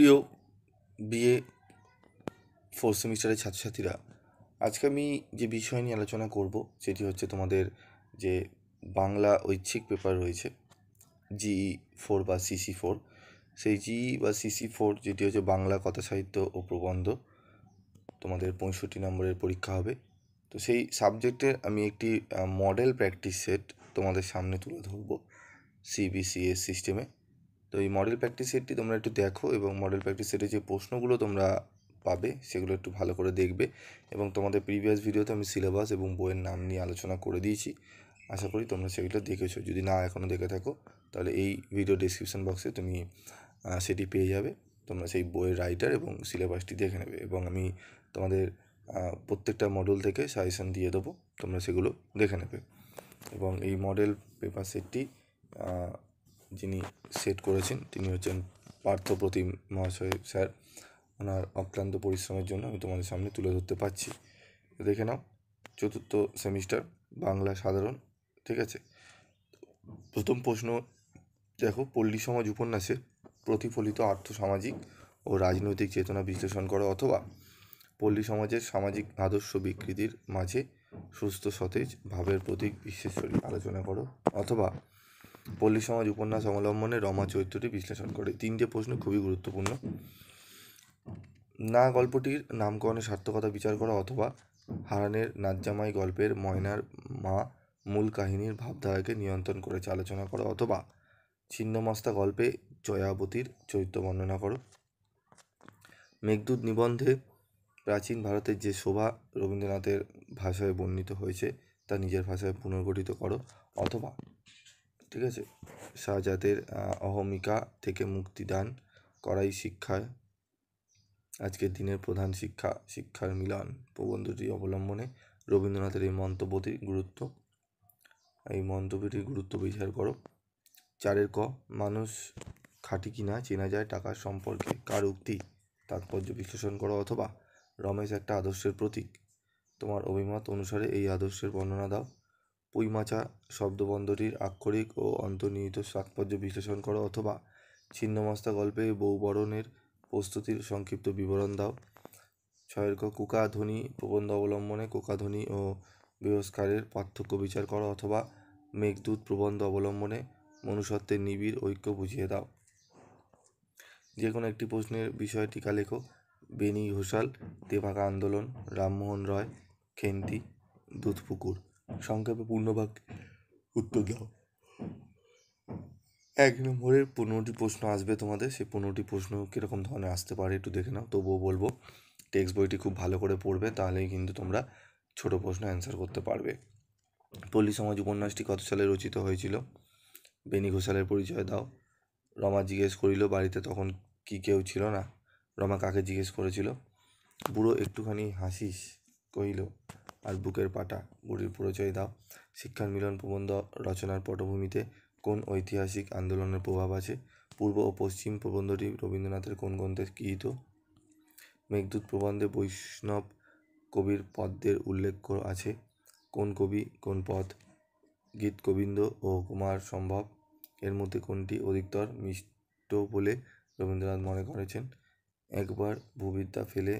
প্রিয় BA fourth সেমিস্টারের ছাত্রছাত্রীরা আজকে আমি যে বিষয় নিয়ে আলোচনা করব সেটি হচ্ছে তোমাদের যে বাংলা ঐচ্ছিক পেপার রয়েছে জিই ফোর e বা সিসি ফোর সেই জিই e বা সিসি ফোর যেটি হচ্ছে বাংলা কথা সাহিত্য ও প্রবন্ধ তোমাদের পঁয়ষট্টি নম্বরের পরীক্ষা হবে তো সেই সাবজেক্টের আমি একটি মডেল প্র্যাকটিস সেট তোমাদের সামনে তুলে ধরবো সিবিসিএস সিস্টেমে তো এই মডেল প্র্যাকটিস সেটটি তোমরা একটু দেখো এবং মডেল প্র্যাকটিস সেটে যে প্রশ্নগুলো তোমরা পাবে সেগুলো একটু ভালো করে দেখবে এবং তোমাদের প্রিভিয়াস ভিডিওতে আমি সিলেবাস এবং বইয়ের নাম নিয়ে আলোচনা করে দিয়েছি আশা করি তোমরা সেগুলো দেখেছো যদি না এখনও দেখে থাকো তাহলে এই ভিডিও ডিসক্রিপশান বক্সে তুমি সেটি পেয়ে যাবে তোমরা সেই বইয়ের রাইটার এবং সিলেবাসটি দেখে নেবে এবং আমি তোমাদের প্রত্যেকটা মডেল থেকে সাজেশন দিয়ে দেবো তোমরা সেগুলো দেখে নেবে এবং এই মডেল পেপার সেটটি যিনি সেট করেছেন তিনি হচ্ছেন পার্থপ্রতিম মহাশয় স্যার ওনার অক্লান্ত পরিশ্রমের জন্য আমি তোমাদের সামনে তুলে ধরতে পারছি দেখে নাও চতুর্থ সেমিস্টার বাংলা সাধারণ ঠিক আছে প্রথম প্রশ্ন দেখো পল্লী সমাজ উপন্যাসে প্রতিফলিত আর্থসামাজিক ও রাজনৈতিক চেতনা বিশ্লেষণ করো অথবা পল্লী সমাজের সামাজিক আদর্শ বিকৃতির মাঝে সুস্থ সতেজ ভাবের প্রতীক বিশ্বেশ্বরী আলোচনা করো অথবা পল্লী সমাজ উপন্যাস অবলম্বনে রমা চরিত্রটি বিশ্লেষণ করে তিনটে প্রশ্ন খুবই গুরুত্বপূর্ণ না গল্পটির নামকরণের সার্থকতা বিচার করা অথবা হারানের নাজ্জামাই গল্পের ময়নার মা মূল কাহিনীর ভাবধারাকে নিয়ন্ত্রণ করে আলোচনা করো অথবা ছিন্নমস্তা গল্পে জয়াবতীর চরিত্র বর্ণনা করো মেঘদূত নিবন্ধে প্রাচীন ভারতের যে শোভা রবীন্দ্রনাথের ভাষায় বর্ণিত হয়েছে তা নিজের ভাষায় পুনর্গঠিত করো অথবা ঠিক আছে শাহজাদের অহমিকা থেকে মুক্তিদান করাই শিক্ষায় আজকের দিনের প্রধান শিক্ষা শিক্ষার মিলন প্রবন্ধটি অবলম্বনে রবীন্দ্রনাথের এই মন্তব্যটির গুরুত্ব এই মন্তব্যটির গুরুত্ব বিচার করো চারের ক মানুষ খাঁটি কিনা চেনা যায় টাকার সম্পর্কে কার উক্তি তাৎপর্য বিশ্লেষণ করো অথবা রমেশ একটা আদর্শের প্রতীক তোমার অভিমত অনুসারে এই আদর্শের বর্ণনা দাও পুইমাচা শব্দবন্ধটির আক্ষরিক ও অন্তর্নিহিত তাৎপর্য বিশ্লেষণ করো অথবা ছিন্নমস্তা গল্পে বৌবরণের প্রস্তুতির সংক্ষিপ্ত বিবরণ দাও ছয়ের ক কুকাধ্বনি প্রবন্ধ অবলম্বনে কুকাধ্বনি ও বৃহস্কারের পার্থক্য বিচার করো অথবা মেঘদূত প্রবন্ধ অবলম্বনে মনুষ্যত্বের নিবিড় ঐক্য বুঝিয়ে দাও যে কোনো একটি প্রশ্নের বিষয় টিকা লেখো বেনি ঘোষাল দেভাকা আন্দোলন রামমোহন রয় খেন্তি দুধপুকুর সংক্ষেপে পূর্ণবাক উত্তর দাও এক নম্বরের পনেরোটি প্রশ্ন আসবে তোমাদের সেই পনেরোটি প্রশ্ন কীরকম ধরনের আসতে পারে একটু দেখে নাও তবুও বলবো টেক্সট বইটি খুব ভালো করে পড়বে তাহলেই কিন্তু তোমরা ছোট প্রশ্ন অ্যান্সার করতে পারবে পল্লী সমাজ উপন্যাসটি কত সালে রচিত হয়েছিল বেনি ঘোষালের পরিচয় দাও রমা জিজ্ঞেস করিল বাড়িতে তখন কি কেউ ছিল না রমা কাকে জিজ্ঞেস করেছিল বুড়ো একটুখানি হাসিস কহিল আর বুকের পাটা বুড়ির পরিচয় দাও শিক্ষার মিলন প্রবন্ধ রচনার পটভূমিতে কোন ঐতিহাসিক আন্দোলনের প্রভাব আছে পূর্ব ও পশ্চিম প্রবন্ধটি রবীন্দ্রনাথের কোন গ্রন্থে গৃহীত মেঘদূত প্রবন্ধে বৈষ্ণব কবির পদ্মের উল্লেখ আছে কোন কবি কোন পদ গীত গোবিন্দ ও কুমার সম্ভব এর মধ্যে কোনটি অধিকতর মিষ্ট বলে রবীন্দ্রনাথ মনে করেছেন একবার ভূবিদ্যা ফেলে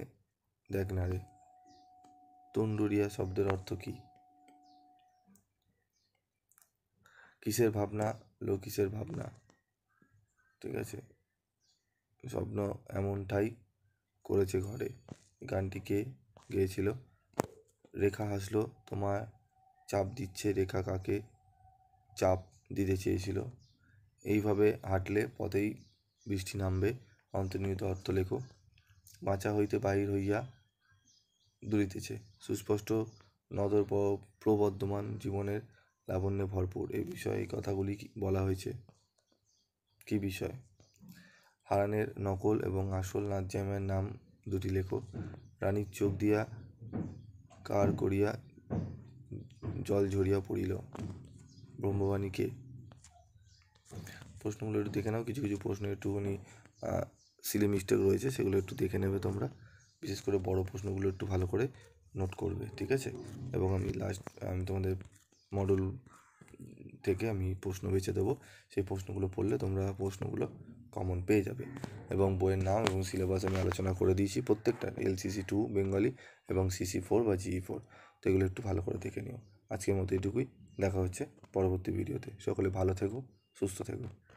দেখ না রে তন্ডুরিয়া শব্দের অর্থ কি কিসের ভাবনা লোকিসের কিসের ভাবনা ঠিক আছে স্বপ্ন এমনটাই করেছে ঘরে গানটি কে গেয়েছিল রেখা হাসলো তোমার চাপ দিচ্ছে রেখা কাকে চাপ দিতে চেয়েছিল এইভাবে হাঁটলে পথেই বৃষ্টি নামবে অন্তর্নিহিত অর্থ লেখো বাঁচা হইতে বাহির হইয়া দুরিতেছে সুস্পষ্ট নদর প্রবর্ধমান জীবনের লাবণ্যে ভরপুর এই বিষয়ে এই কথাগুলি বলা হয়েছে কি বিষয় হারানের নকল এবং আসল নাজ্জামের নাম দুটি লেখো রানীর চোখ দিয়া কার করিয়া জল ঝরিয়া পড়িল ব্রহ্মবাণীকে প্রশ্নগুলো একটু দেখে নাও কিছু কিছু প্রশ্ন একটুখানি সিলে মিস্টেক রয়েছে সেগুলো একটু দেখে নেবে তোমরা বিশেষ করে বড় প্রশ্নগুলো একটু ভালো করে নোট করবে ঠিক আছে এবং আমি লাস্ট আমি তোমাদের মডেল থেকে আমি প্রশ্ন বেছে দেবো সেই প্রশ্নগুলো পড়লে তোমরা প্রশ্নগুলো কমন পেয়ে যাবে এবং বইয়ের নাম এবং সিলেবাস আমি আলোচনা করে দিয়েছি প্রত্যেকটা এলসিসি টু বেঙ্গলি এবং সিসি ফোর বা জিই ফোর e তো এগুলো একটু ভালো করে দেখে নিও আজকের মতো এটুকুই দেখা হচ্ছে পরবর্তী ভিডিওতে সকলে ভালো থেকো সুস্থ থেকো